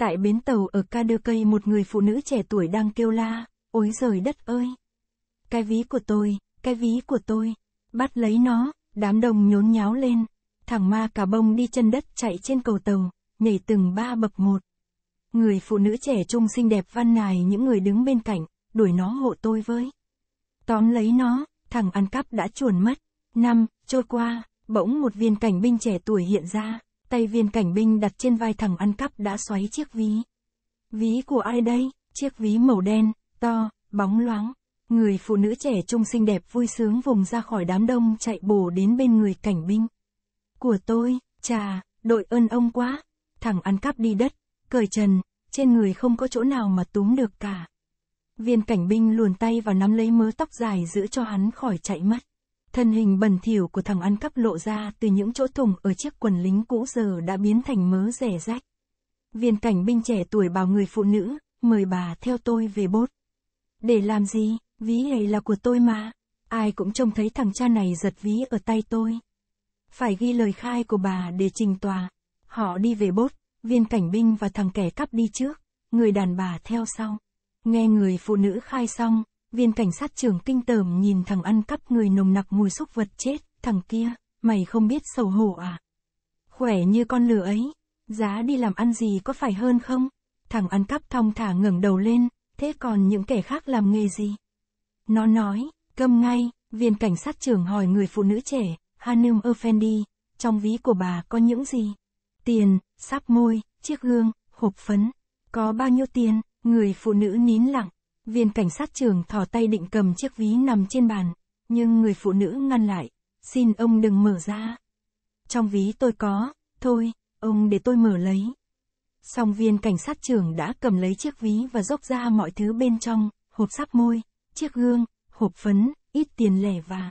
Tại bến tàu ở Kadokay một người phụ nữ trẻ tuổi đang kêu la, ôi giời đất ơi! Cái ví của tôi, cái ví của tôi, bắt lấy nó, đám đông nhốn nháo lên, thằng ma cả bông đi chân đất chạy trên cầu tàu, nhảy từng ba bậc một. Người phụ nữ trẻ trung xinh đẹp văn nài những người đứng bên cạnh, đuổi nó hộ tôi với. Tóm lấy nó, thằng ăn cắp đã chuồn mất. Năm, trôi qua, bỗng một viên cảnh binh trẻ tuổi hiện ra, Tay viên cảnh binh đặt trên vai thằng ăn cắp đã xoáy chiếc ví. Ví của ai đây? Chiếc ví màu đen, to, bóng loáng. Người phụ nữ trẻ trung xinh đẹp vui sướng vùng ra khỏi đám đông chạy bổ đến bên người cảnh binh. Của tôi, trà, đội ơn ông quá. Thằng ăn cắp đi đất, cởi trần, trên người không có chỗ nào mà túm được cả. Viên cảnh binh luồn tay vào nắm lấy mớ tóc dài giữ cho hắn khỏi chạy mất. Thân hình bẩn thỉu của thằng ăn cắp lộ ra từ những chỗ thủng ở chiếc quần lính cũ giờ đã biến thành mớ rẻ rách. Viên cảnh binh trẻ tuổi bảo người phụ nữ, mời bà theo tôi về bốt. Để làm gì, ví này là của tôi mà. Ai cũng trông thấy thằng cha này giật ví ở tay tôi. Phải ghi lời khai của bà để trình tòa. Họ đi về bốt, viên cảnh binh và thằng kẻ cắp đi trước, người đàn bà theo sau. Nghe người phụ nữ khai xong, viên cảnh sát trưởng kinh tởm nhìn thằng ăn cắp người nồng nặc mùi xúc vật chết, thằng kia, mày không biết xấu hổ à? Khỏe như con lửa ấy, giá đi làm ăn gì có phải hơn không? Thằng ăn cắp thong thả ngẩng đầu lên, thế còn những kẻ khác làm nghề gì? Nó nói, câm ngay, viên cảnh sát trưởng hỏi người phụ nữ trẻ, Hanum Effendi, trong ví của bà có những gì? Tiền, sáp môi, chiếc gương, hộp phấn, có bao nhiêu tiền? Người phụ nữ nín lặng, Viên cảnh sát trưởng thò tay định cầm chiếc ví nằm trên bàn, nhưng người phụ nữ ngăn lại, xin ông đừng mở ra. Trong ví tôi có, thôi, ông để tôi mở lấy. Song viên cảnh sát trưởng đã cầm lấy chiếc ví và dốc ra mọi thứ bên trong, hộp sáp môi, chiếc gương, hộp phấn, ít tiền lẻ và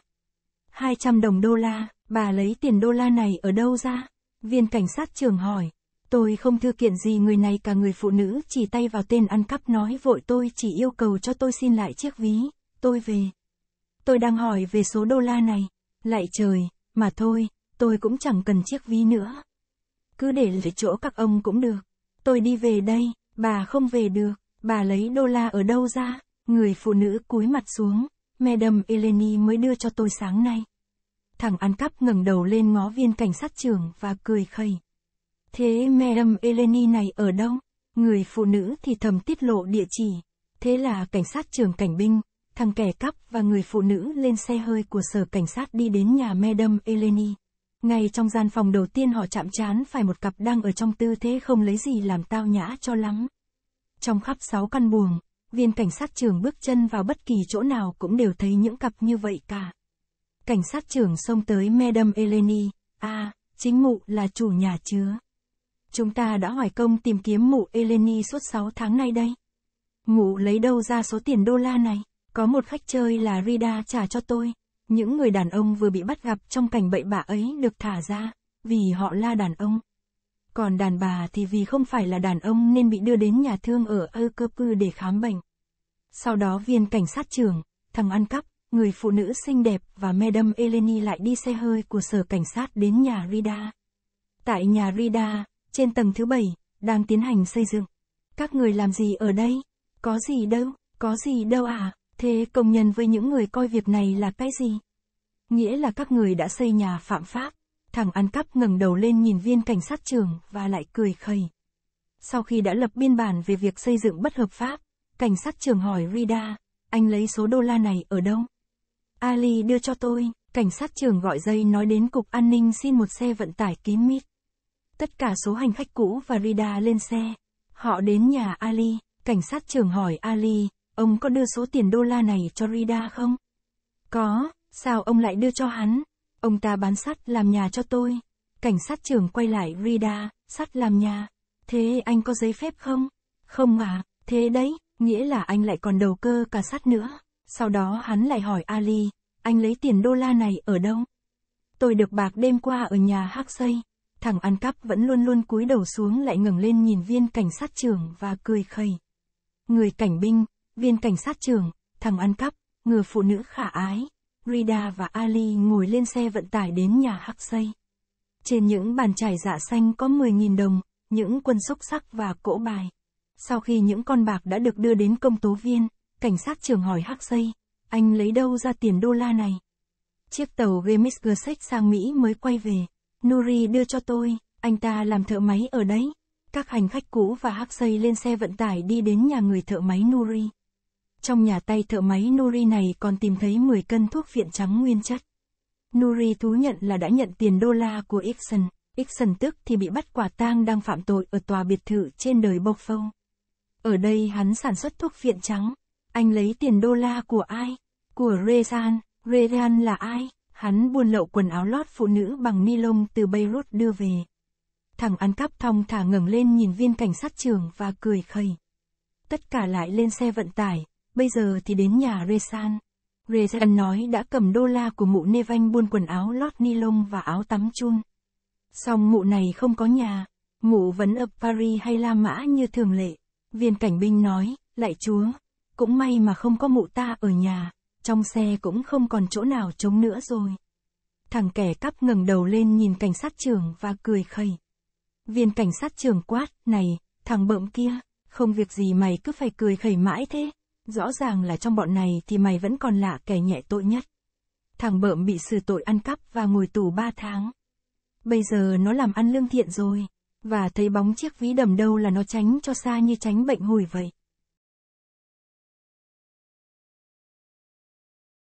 200 đồng đô la, bà lấy tiền đô la này ở đâu ra? Viên cảnh sát trưởng hỏi, Tôi không thư kiện gì người này cả người phụ nữ chỉ tay vào tên ăn cắp nói vội tôi chỉ yêu cầu cho tôi xin lại chiếc ví, tôi về. Tôi đang hỏi về số đô la này, lại trời, mà thôi, tôi cũng chẳng cần chiếc ví nữa. Cứ để lại chỗ các ông cũng được. Tôi đi về đây, bà không về được, bà lấy đô la ở đâu ra? Người phụ nữ cúi mặt xuống, Madam Eleni mới đưa cho tôi sáng nay. Thằng ăn cắp ngẩng đầu lên ngó viên cảnh sát trưởng và cười khẩy. Thế Madam Eleni này ở đâu? Người phụ nữ thì thầm tiết lộ địa chỉ. Thế là cảnh sát trường cảnh binh, thằng kẻ cắp và người phụ nữ lên xe hơi của sở cảnh sát đi đến nhà Madam Eleni. Ngay trong gian phòng đầu tiên họ chạm trán phải một cặp đang ở trong tư thế không lấy gì làm tao nhã cho lắm. Trong khắp sáu căn buồng, viên cảnh sát trưởng bước chân vào bất kỳ chỗ nào cũng đều thấy những cặp như vậy cả. Cảnh sát trưởng xông tới Madam Eleni, a, à, chính mụ là chủ nhà chứa chúng ta đã hỏi công tìm kiếm mụ Eleni suốt 6 tháng nay đây. Mụ lấy đâu ra số tiền đô la này? Có một khách chơi là Rida trả cho tôi. Những người đàn ông vừa bị bắt gặp trong cảnh bậy bạ ấy được thả ra, vì họ là đàn ông. Còn đàn bà thì vì không phải là đàn ông nên bị đưa đến nhà thương ở Ökopư để khám bệnh. Sau đó viên cảnh sát trưởng, thằng ăn cắp, người phụ nữ xinh đẹp và Madame Eleni lại đi xe hơi của sở cảnh sát đến nhà Rida. Tại nhà Rida, trên tầng thứ bảy, đang tiến hành xây dựng. Các người làm gì ở đây? Có gì đâu, có gì đâu à? Thế công nhân với những người coi việc này là cái gì? Nghĩa là các người đã xây nhà phạm pháp. Thằng ăn cắp ngẩng đầu lên nhìn viên cảnh sát trưởng và lại cười khẩy. Sau khi đã lập biên bản về việc xây dựng bất hợp pháp, cảnh sát trưởng hỏi Rida, anh lấy số đô la này ở đâu? Ali đưa cho tôi, cảnh sát trưởng gọi dây nói đến cục an ninh xin một xe vận tải kín mít tất cả số hành khách cũ và Rida lên xe. Họ đến nhà Ali, cảnh sát trưởng hỏi Ali, ông có đưa số tiền đô la này cho Rida không? Có, sao ông lại đưa cho hắn? Ông ta bán sắt làm nhà cho tôi. Cảnh sát trưởng quay lại Rida, sắt làm nhà. Thế anh có giấy phép không? Không à, thế đấy, nghĩa là anh lại còn đầu cơ cả sắt nữa. Sau đó hắn lại hỏi Ali, anh lấy tiền đô la này ở đâu? Tôi được bạc đêm qua ở nhà Hắc xây thằng ăn cắp vẫn luôn luôn cúi đầu xuống lại ngẩng lên nhìn viên cảnh sát trưởng và cười khẩy. Người cảnh binh, viên cảnh sát trưởng, thằng ăn cắp, người phụ nữ khả ái, Rida và Ali ngồi lên xe vận tải đến nhà hắc xây. Trên những bàn trải dạ xanh có 10.000 đồng, những quân xúc sắc và cỗ bài. Sau khi những con bạc đã được đưa đến công tố viên, cảnh sát trưởng hỏi hắc xây, anh lấy đâu ra tiền đô la này? Chiếc tàu Gemisgersex sang Mỹ mới quay về. Nuri đưa cho tôi, anh ta làm thợ máy ở đấy. Các hành khách cũ và hắc xây lên xe vận tải đi đến nhà người thợ máy Nuri. Trong nhà tay thợ máy Nuri này còn tìm thấy 10 cân thuốc viện trắng nguyên chất. Nuri thú nhận là đã nhận tiền đô la của Ixon. Ixon tức thì bị bắt quả tang đang phạm tội ở tòa biệt thự trên đời bộc Bokfou. Ở đây hắn sản xuất thuốc viện trắng. Anh lấy tiền đô la của ai? Của Rezan. Rezan là ai? Hắn buôn lậu quần áo lót phụ nữ bằng ni lông từ Beirut đưa về. Thằng ăn cắp thong thả ngẩng lên nhìn viên cảnh sát trưởng và cười khẩy. Tất cả lại lên xe vận tải, bây giờ thì đến nhà Rezan. Rezan nói đã cầm đô la của mụ Nevanh buôn quần áo lót ni lông và áo tắm chun. Song mụ này không có nhà, mụ vẫn ở Paris hay La Mã như thường lệ. Viên cảnh binh nói, lại chúa, cũng may mà không có mụ ta ở nhà trong xe cũng không còn chỗ nào trống nữa rồi. Thằng kẻ cắp ngẩng đầu lên nhìn cảnh sát trưởng và cười khẩy. Viên cảnh sát trưởng quát, này, thằng bợm kia, không việc gì mày cứ phải cười khẩy mãi thế. Rõ ràng là trong bọn này thì mày vẫn còn lạ kẻ nhẹ tội nhất. Thằng bợm bị xử tội ăn cắp và ngồi tù 3 tháng. Bây giờ nó làm ăn lương thiện rồi, và thấy bóng chiếc ví đầm đâu là nó tránh cho xa như tránh bệnh hồi vậy.